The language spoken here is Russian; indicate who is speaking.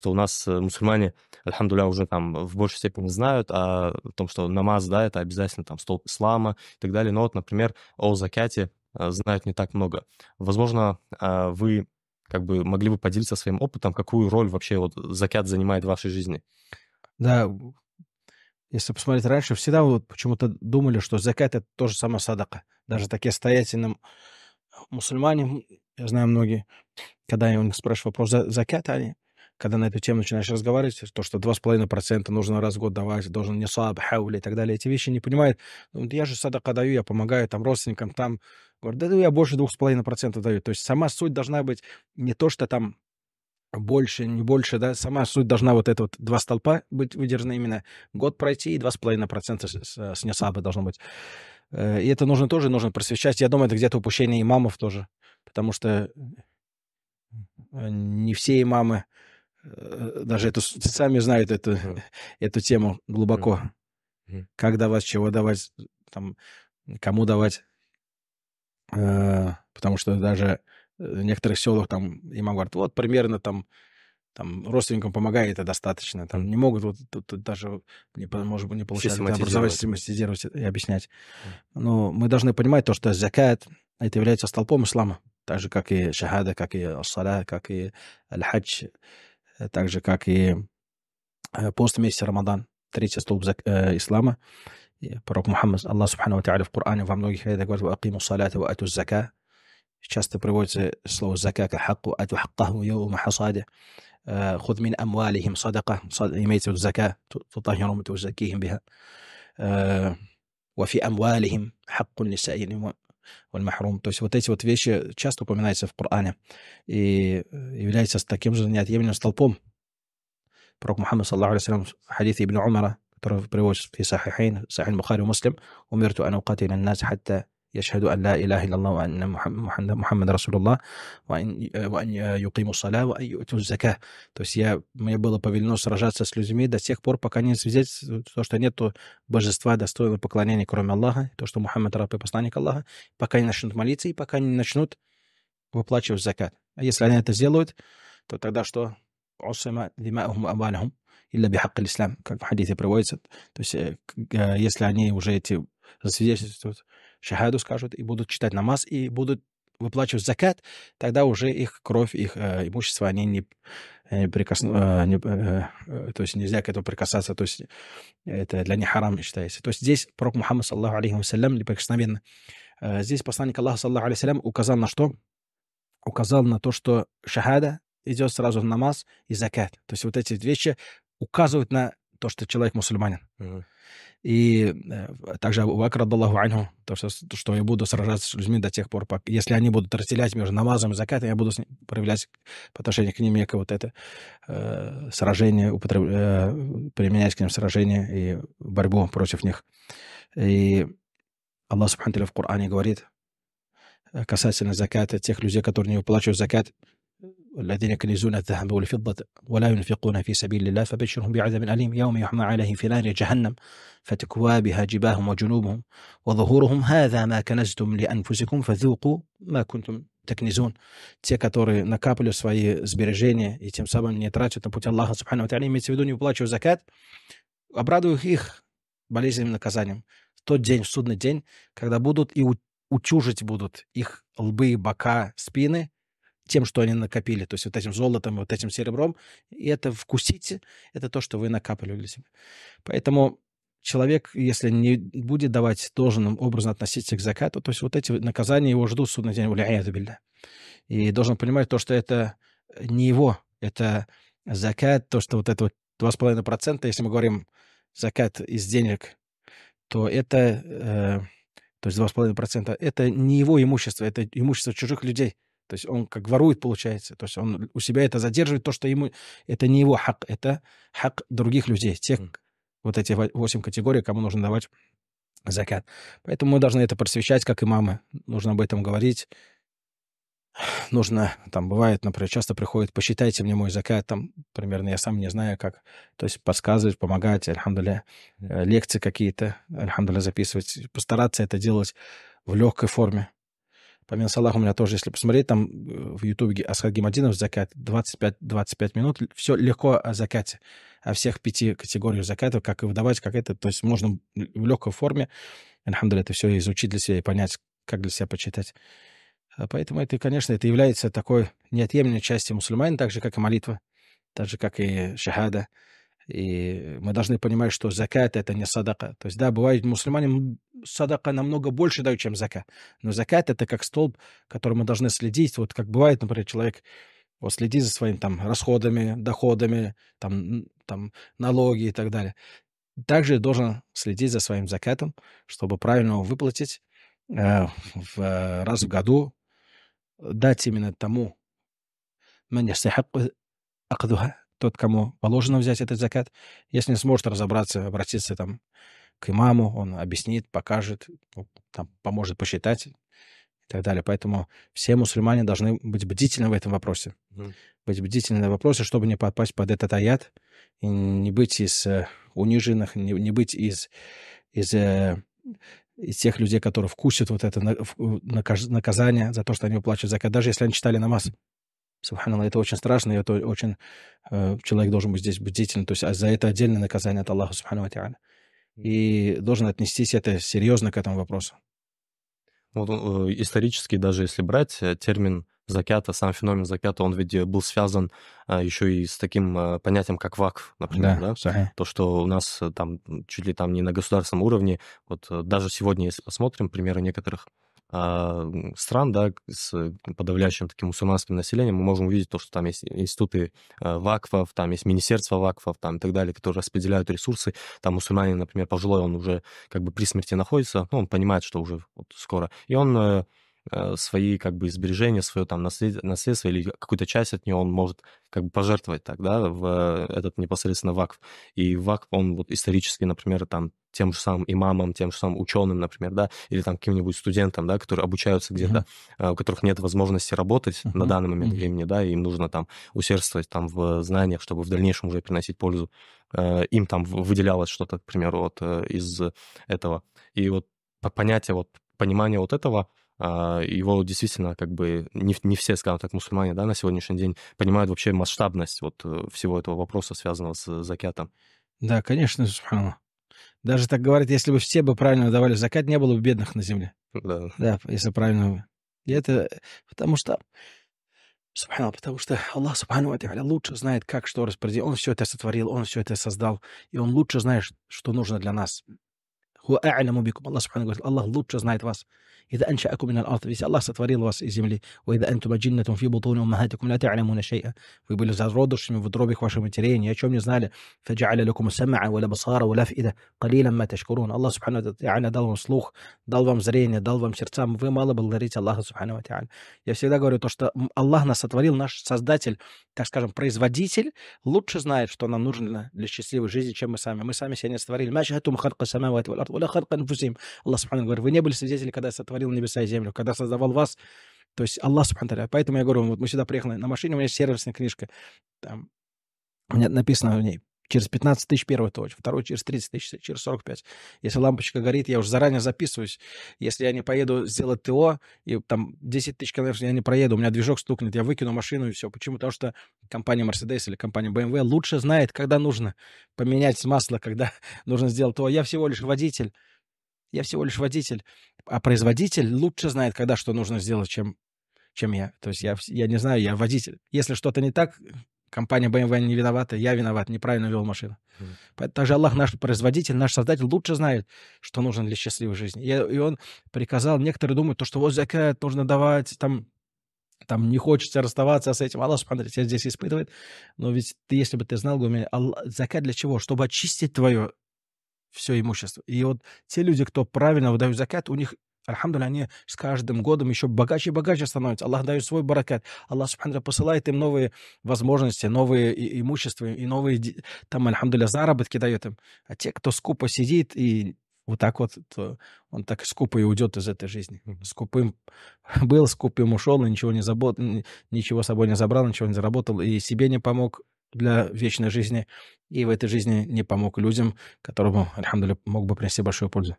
Speaker 1: что у нас э, мусульмане, альхамдуля, уже там в большей степени знают о том, что намаз, да, это обязательно там столб ислама и так далее. Но вот, например, о закяте э, знают не так много. Возможно, э, вы как бы могли бы поделиться своим опытом, какую роль вообще вот закят занимает в вашей жизни?
Speaker 2: Да, если посмотреть раньше, всегда вот почему-то думали, что закят это тоже самое садака. Даже такие стоятельные мусульмане, я знаю многие, когда я у них спрашиваю вопрос за закят, они когда на эту тему начинаешь разговаривать, то, что 2,5% нужно раз в год давать, должен не слаб, хаули и так далее, эти вещи не понимают. Ну, я же садака даю, я помогаю там родственникам, там, говорю, да я больше 2,5% даю. То есть сама суть должна быть не то, что там больше, не больше, да, сама суть должна вот это вот два столпа быть выдержаны именно, год пройти и 2,5% с, с несаба должно быть. Э, и это нужно тоже, нужно просвещать. Я думаю, это где-то упущение имамов тоже, потому что э, не все имамы Э, даже эту, сами знают эту, mm-hmm. эту тему глубоко. Mm-hmm. Как давать, чего давать, там, кому давать. Э, потому что даже э, в некоторых селах там и говорят, вот примерно там, там родственникам помогает, это достаточно. Там mm-hmm. не могут вот тут, тут даже не, может, не получается образование систематизировать и объяснять. Mm-hmm. Но мы должны понимать то, что закат это является столпом ислама. Так же, как и шахада, как и ассаля, как и аль-хадж. так же, как и пост в месяц Рамадан, третий столб ислама. Пророк Мухаммад, Аллах Субхану Тааля в Коране во многих аятах говорит «Акиму салата ва ату зака». Часто приводится слово «зака» как «хакку», «ату хаккаху йоу махасаде». «Худ мин амвалихим садака». Имеется в виду «зака», «тутахирум» «тузакихим биха». «Вафи амвалихим хаккун лисаилим». валь То есть вот эти вот вещи часто упоминаются в Коране и э, являются таким же неотъемлемым столпом. Пророк Мухаммад, саллаху алейхи в хадите Ибн Умара, который приводится в Сахихейн, Сахин Бухари, Муслим, «Умирту ану катилин нас хатта يشهد أن لا إله إلا الله وأن محمد, محمد رسول الله وأن, وأن يقيموا الصلاة وأن يؤتوا الزكاة. То есть я, мне было повелено сражаться с людьми до тех пор, пока не взять то, что нет божества достойного поклонения, кроме Аллаха, то, что Мухаммад раб и посланник Аллаха, пока не начнут молиться и пока не начнут выплачивать закат. А если они это сделают, то тогда что? عصم دماءهم وأموالهم إلا بحق الإسلام, как в хадисе приводится. То есть, э, э, если они уже эти засвидетельствуют шахаду скажут, и будут читать намаз, и будут выплачивать закат, тогда уже их кровь, их э, имущество, они не, не прикосну, э, не, э, э, э, то есть нельзя к этому прикасаться, то есть это для них харам считается. То есть здесь пророк Мухаммад, саллаху алейхи вассалям, неприкосновенно. Э, здесь посланник Аллаха, саллаху алейхи вассалям, указал на что? Указал на то, что шахада идет сразу в намаз и закат. То есть вот эти вещи указывают на то, что человек мусульманин. Mm-hmm. И э, также Абу-Бакр, Аллаху анху, то, что, что я буду сражаться с людьми до тех пор, пока, если они будут разделять между намазом и закатом, я буду проявлять по отношению к ним некое вот это э, сражение, употреб... э, применять к ним сражение и борьбу против них. И Аллах Субхану в Коране говорит э, касательно заката, тех людей, которые не выплачивают закат – والذين يكنزون الذهب والفضة ولا ينفقون في سبيل الله فبشرهم بعذاب أليم يوم يحمى عليهم في نار جهنم فتكوى بها جباههم وجنوبهم وظهورهم هذا ما كنزتم لأنفسكم فذوقوا ما كنتم تكنزون те, которые накапливали свои сбережения и тем самым не тратят на путь Аллаха Субхану Ва имеется в виду не уплачивая закат, обрадуют их болезненным наказанием. В тот день, в судный день, когда будут и утюжить будут их лбы, бока, спины – тем, что они накопили, то есть вот этим золотом, вот этим серебром, и это вкусите, это то, что вы накапливали для себя. Поэтому человек, если не будет давать должным образом относиться к закату, то есть вот эти наказания его ждут судный день, и должен понимать то, что это не его, это закат, то, что вот это вот 2,5%, если мы говорим закат из денег, то это, э, то есть 2,5%, это не его имущество, это имущество чужих людей – то есть он как ворует, получается. То есть он у себя это задерживает, то, что ему... Это не его хак, это хак других людей, тех, mm. вот эти восемь категорий, кому нужно давать закат. Поэтому мы должны это просвещать, как и мамы. Нужно об этом говорить. Нужно, там бывает, например, часто приходит, посчитайте мне мой закат, там примерно я сам не знаю как. То есть подсказывать, помогать, альхамдуля, э, лекции какие-то, альхамдуля записывать, постараться это делать в легкой форме. По Минсалаху у меня тоже, если посмотреть, там э, в Ютубе Асхат Гемадинов «Закат» 25-25 минут. Все легко о а, закате, о а всех пяти категориях закатов, как и выдавать, как это. То есть можно в легкой форме, Альхамдуля, это все изучить для себя и понять, как для себя почитать. А поэтому это, конечно, это является такой неотъемлемой частью мусульманин так же, как и молитва, так же, как и шахада. И мы должны понимать, что закат это не садака. То есть, да, бывает, мусульмане садака намного больше дают, чем закат. Но закат это как столб, который мы должны следить. Вот как бывает, например, человек вот следит за своими там расходами, доходами, там, там налоги и так далее. Также должен следить за своим закатом, чтобы правильно его выплатить э, в, э, раз в году, дать именно тому, тот, кому положено взять этот закат. Если не сможет разобраться, обратиться там к имаму, он объяснит, покажет, ну, там, поможет посчитать и так далее. Поэтому все мусульмане должны быть бдительны в этом вопросе. Mm. Быть бдительны на вопросе, чтобы не подпасть под этот аят, и не быть из э, униженных, не, не быть из, из, э, из тех людей, которые вкусят вот это наказ, наказание за то, что они уплачивают закат, даже если они читали намаз. Субханаллах, это очень страшно, и это очень... Э, человек должен быть здесь бдительным, То есть а за это отдельное наказание от Аллаха, субхану И должен отнестись это серьезно к этому вопросу.
Speaker 1: Ну вот э, исторически, даже если брать э, термин закята, сам феномен закята, он ведь э, был связан еще и с таким понятием, как вакф, например, да? да? То, что у нас там чуть ли там не на государственном уровне, вот даже сегодня, если посмотрим примеры некоторых а, стран, да, с э, подавляющим таким мусульманским населением, мы можем увидеть то, что там есть институты а, вакфов, там есть министерство вакфов, там и так далее, которые распределяют ресурсы. Там мусульманин, например, пожилой, он уже как бы при смерти находится, ну, он понимает, что уже вот скоро. И он э, Э, свои как бы сбережения, свое там наследство или какую-то часть от него он может как бы пожертвовать так, да, в этот непосредственно вакф. И вакф, он вот исторически, например, там тем же самым имамам, тем же самым ученым, например, да, или там каким-нибудь студентам, да, которые обучаются где-то, mm-hmm. у которых нет возможности работать mm-hmm. на данный момент mm-hmm. времени, да, и им нужно там усердствовать там в знаниях, чтобы в дальнейшем уже приносить пользу. Э, им там выделялось что-то, к примеру, вот из этого. И вот понятие, вот понимание вот этого, а, его действительно как бы не, не все, скажем так, мусульмане да, на сегодняшний день понимают вообще масштабность вот э, всего этого вопроса, связанного с закятом.
Speaker 2: Да, конечно, субхану. Даже так говорят, если бы все бы правильно давали закат, не было бы бедных на земле. Да. Да, если правильно И это потому что... Субхану, потому что Аллах, Субхану Ата'аля, лучше знает, как что распределить. Он все это сотворил, Он все это создал, и Он лучше знает, что нужно для нас. Аллах, Субхану говорит, Аллах лучше знает вас. إذا أنشأكم من الأرض Allah stvaril вас из земли وإذا أنتم جنة في بطون أمهاتكم لا تعلمون شيئا Вы были зародышами в дробях ваших матерей, ни о чем не знали. فجعل لكم السمع ولا بصار ولا أفئدة قليلا ما تشكرون Аллах Субхану Та'аля дал вам слух, дал вам зрение, дал вам сердца. Вы мало благодарите Аллаха Субхану Та'аля. Я всегда говорю то, что Аллах нас сотворил, наш Создатель, так скажем, производитель, лучше знает, что нам нужно для счастливой жизни, чем мы сами. Мы сами себя не сотворили. Аллах Субхану говорит, вы не были свидетели, когда сотворили сотворил небеса и землю, когда создавал вас, то есть Аллах Субхану Поэтому я говорю, вот мы сюда приехали на машине, у меня есть сервисная книжка, там у меня написано в ней, через 15 тысяч первый точь, второй через 30 тысяч, через 45. Если лампочка горит, я уже заранее записываюсь. Если я не поеду сделать ТО, и там 10 тысяч километров я не проеду, у меня движок стукнет, я выкину машину и все. Почему? Потому что компания Mercedes или компания BMW лучше знает, когда нужно поменять масло, когда нужно сделать ТО. Я всего лишь водитель. Я всего лишь водитель. А производитель лучше знает, когда что нужно сделать, чем, чем я. То есть я, я не знаю, я водитель. Если что-то не так, компания BMW не виновата, я виноват, неправильно вел машину. Mm-hmm. Также Аллах, наш производитель, наш создатель, лучше знает, что нужно для счастливой жизни. И, и он приказал, некоторые думают, то, что вот закат нужно давать, там, там не хочется расставаться с этим. Аллах, смотри, тебя здесь испытывает. Но ведь ты, если бы ты знал, Гуми, закат для чего? Чтобы очистить твое все имущество. И вот те люди, кто правильно выдают закят, у них Альхамдуль, они с каждым годом еще богаче и богаче становятся. Аллах дает свой баракат. Аллах Субхану посылает им новые возможности, новые и, имущества и новые, там, Альхамдуля, заработки дает им. А те, кто скупо сидит и вот так вот, то он так скупо и уйдет из этой жизни. Скупым был, скупым ушел, и ничего не забот, ничего с собой не забрал, ничего не заработал, и себе не помог, для вечной жизни, и в этой жизни не помог людям, которому, альхамдуля, мог бы принести большую пользу.